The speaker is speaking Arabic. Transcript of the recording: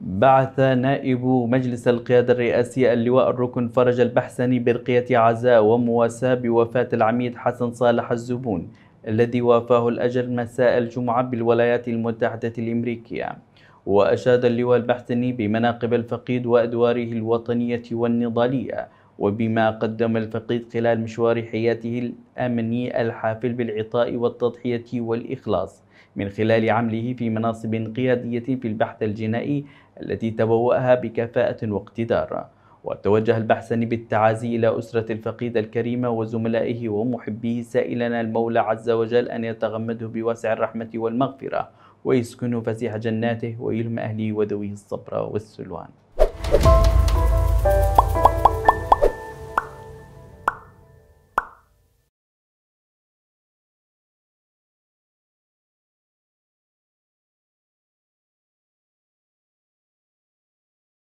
بعث نائب مجلس القيادة الرئاسي اللواء الركن فرج البحسني برقية عزاء ومواساة بوفاة العميد حسن صالح الزبون الذي وافاه الأجل مساء الجمعة بالولايات المتحدة الأمريكية وأشاد اللواء البحسني بمناقب الفقيد وأدواره الوطنية والنضالية وبما قدم الفقيد خلال مشوار حياته الأمني الحافل بالعطاء والتضحية والإخلاص من خلال عمله في مناصب قيادية في البحث الجنائي التي تبوأها بكفاءة واقتدار وتوجه البحسن بالتعازي إلى أسرة الفقيد الكريمة وزملائه ومحبيه سائلا المولى عز وجل أن يتغمده بواسع الرحمة والمغفرة ويسكنه فسيح جناته ويلم أهله وذويه الصبر والسلوان